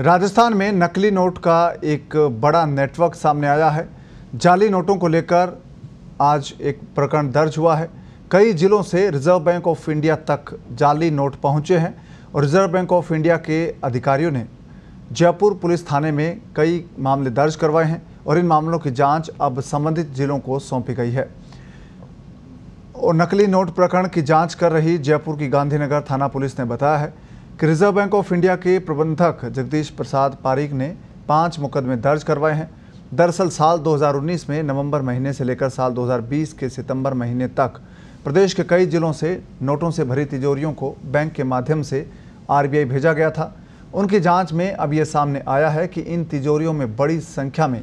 राजस्थान में नकली नोट का एक बड़ा नेटवर्क सामने आया है जाली नोटों को लेकर आज एक प्रकरण दर्ज हुआ है कई जिलों से रिजर्व बैंक ऑफ इंडिया तक जाली नोट पहुंचे हैं और रिजर्व बैंक ऑफ इंडिया के अधिकारियों ने जयपुर पुलिस थाने में कई मामले दर्ज करवाए हैं और इन मामलों की जांच अब संबंधित जिलों को सौंपी गई है और नकली नोट प्रकरण की जांच कर रही जयपुर की गांधीनगर थाना पुलिस ने बताया है कि रिजर्व बैंक ऑफ इंडिया के प्रबंधक जगदीश प्रसाद पारीख ने पाँच मुकदमे दर्ज करवाए हैं दरअसल साल 2019 में नवंबर महीने से लेकर साल 2020 के सितंबर महीने तक प्रदेश के कई जिलों से नोटों से भरी तिजोरियों को बैंक के माध्यम से आरबीआई भेजा गया था उनकी जांच में अब ये सामने आया है कि इन तिजोरियों में बड़ी संख्या में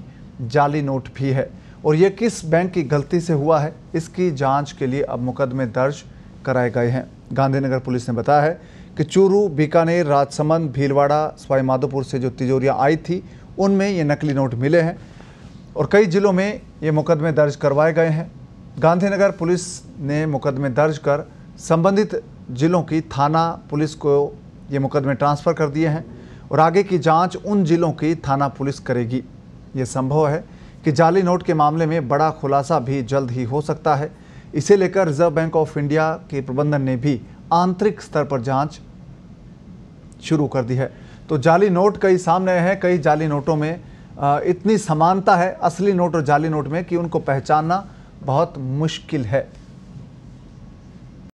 जाली नोट भी है और ये किस बैंक की गलती से हुआ है इसकी जांच के लिए अब मुकदमे दर्ज कराए गए हैं गांधीनगर पुलिस ने बताया है कि चूरू बीकानेर राजसमंद भीलवाड़ा सवाईमाधोपुर से जो तिजोरियाँ आई थी उनमें ये नकली नोट मिले हैं और कई ज़िलों में ये मुकदमे दर्ज करवाए गए हैं गांधीनगर पुलिस ने मुकदमे दर्ज कर संबंधित ज़िलों की थाना पुलिस को ये मुकदमे ट्रांसफ़र कर दिए हैं और आगे की जांच उन ज़िलों की थाना पुलिस करेगी ये संभव है कि जाली नोट के मामले में बड़ा खुलासा भी जल्द ही हो सकता है इसे लेकर रिजर्व बैंक ऑफ इंडिया के प्रबंधन ने भी आंतरिक स्तर पर जांच शुरू कर दी है तो जाली नोट कई सामने हैं कई जाली नोटों में इतनी समानता है असली नोट और जाली नोट में कि उनको पहचानना बहुत मुश्किल है